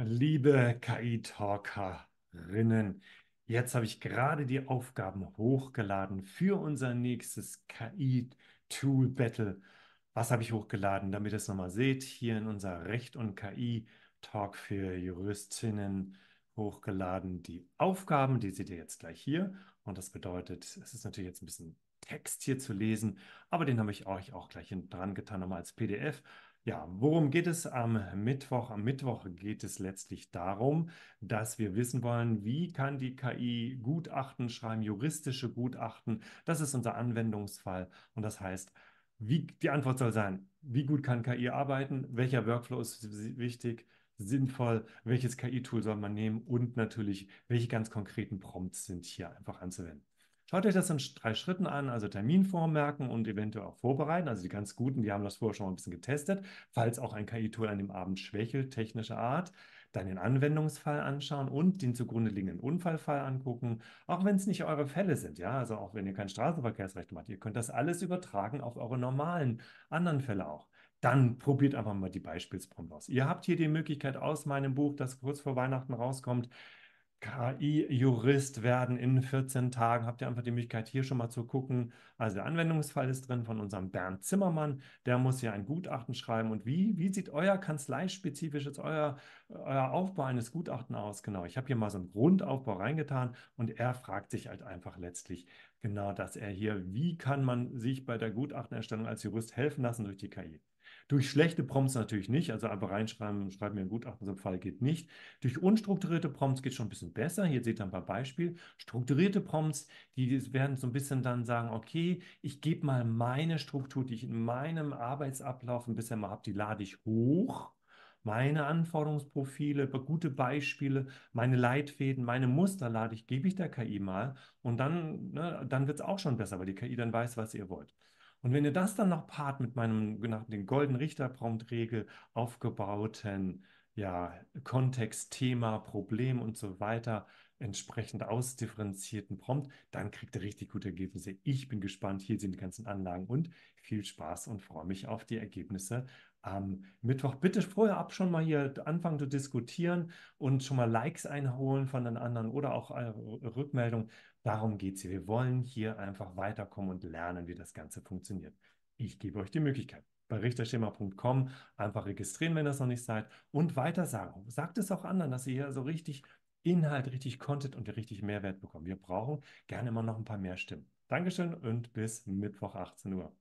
Liebe KI-Talkerinnen, jetzt habe ich gerade die Aufgaben hochgeladen für unser nächstes KI-Tool Battle. Was habe ich hochgeladen, damit ihr es nochmal seht? Hier in unser Recht und KI-Talk für Juristinnen hochgeladen die Aufgaben, die seht ihr jetzt gleich hier. Und das bedeutet, es ist natürlich jetzt ein bisschen Text hier zu lesen, aber den habe ich euch auch gleich hinten dran getan, nochmal als PDF. Ja, worum geht es am Mittwoch? Am Mittwoch geht es letztlich darum, dass wir wissen wollen, wie kann die KI Gutachten schreiben, juristische Gutachten. Das ist unser Anwendungsfall und das heißt, wie, die Antwort soll sein, wie gut kann KI arbeiten, welcher Workflow ist wichtig, sinnvoll, welches KI-Tool soll man nehmen und natürlich, welche ganz konkreten Prompts sind hier einfach anzuwenden. Schaut euch das in drei Schritten an, also Termin vormerken und eventuell auch vorbereiten. Also die ganz guten, die haben das vorher schon mal ein bisschen getestet. Falls auch ein KI-Tool an dem Abend schwächelt, technischer Art, dann den Anwendungsfall anschauen und den zugrunde liegenden Unfallfall angucken, auch wenn es nicht eure Fälle sind, ja, also auch wenn ihr kein Straßenverkehrsrecht macht, ihr könnt das alles übertragen auf eure normalen anderen Fälle auch. Dann probiert einfach mal die Beispielsprompt aus. Ihr habt hier die Möglichkeit aus meinem Buch, das kurz vor Weihnachten rauskommt, KI-Jurist werden in 14 Tagen. Habt ihr einfach die Möglichkeit, hier schon mal zu gucken. Also der Anwendungsfall ist drin von unserem Bernd Zimmermann. Der muss hier ein Gutachten schreiben. Und wie, wie sieht euer kanzleispezifisches, jetzt euer, euer Aufbau eines Gutachten aus? Genau, ich habe hier mal so einen Grundaufbau reingetan und er fragt sich halt einfach letztlich genau dass Er hier, wie kann man sich bei der Gutachtenerstellung als Jurist helfen lassen durch die KI? Durch schlechte Prompts natürlich nicht, also einfach reinschreiben, schreiben mir ein Gutachten, so ein Fall geht nicht. Durch unstrukturierte Prompts geht es schon ein bisschen besser. Hier seht ihr ein paar Beispiele. Strukturierte Prompts, die werden so ein bisschen dann sagen, okay, ich gebe mal meine Struktur, die ich in meinem Arbeitsablauf ein bisschen mal habe, die lade ich hoch meine Anforderungsprofile, gute Beispiele, meine Leitfäden, meine Muster lade ich, gebe ich der KI mal und dann, ne, dann wird es auch schon besser, weil die KI dann weiß, was ihr wollt. Und wenn ihr das dann noch paart mit meinem nach dem Golden Richter Regel aufgebauten ja, Kontext, Thema, Problem und so weiter, entsprechend ausdifferenzierten Prompt, dann kriegt ihr richtig gute Ergebnisse. Ich bin gespannt. Hier sind die ganzen Anlagen und viel Spaß und freue mich auf die Ergebnisse am Mittwoch. Bitte vorher ab schon mal hier anfangen zu diskutieren und schon mal Likes einholen von den anderen oder auch Rückmeldungen. Darum geht es hier. Wir wollen hier einfach weiterkommen und lernen, wie das Ganze funktioniert. Ich gebe euch die Möglichkeit bei richterschema.com einfach registrieren, wenn ihr es noch nicht seid und weitersagen. Sagt es auch anderen, dass ihr hier so richtig Inhalt, richtig Content und richtig Mehrwert bekommen. Wir brauchen gerne immer noch ein paar mehr Stimmen. Dankeschön und bis Mittwoch 18 Uhr.